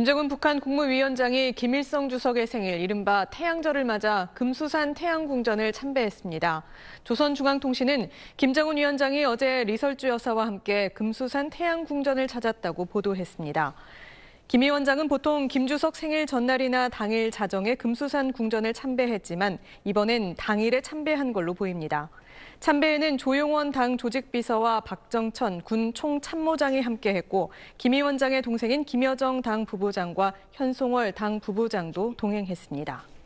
김정은 북한 국무위원장이 김일성 주석의 생일, 이른바 태양절을 맞아 금수산 태양궁전을 참배했습니다. 조선중앙통신은 김정은 위원장이 어제 리설주 여사와 함께 금수산 태양궁전을 찾았다고 보도했습니다. 김 위원장은 보통 김주석 생일 전날이나 당일 자정에 금수산 궁전을 참배했지만 이번엔 당일에 참배한 걸로 보입니다. 참배에는 조용원 당 조직비서와 박정천 군 총참모장이 함께했고 김 위원장의 동생인 김여정 당 부부장과 현송월 당 부부장도 동행했습니다.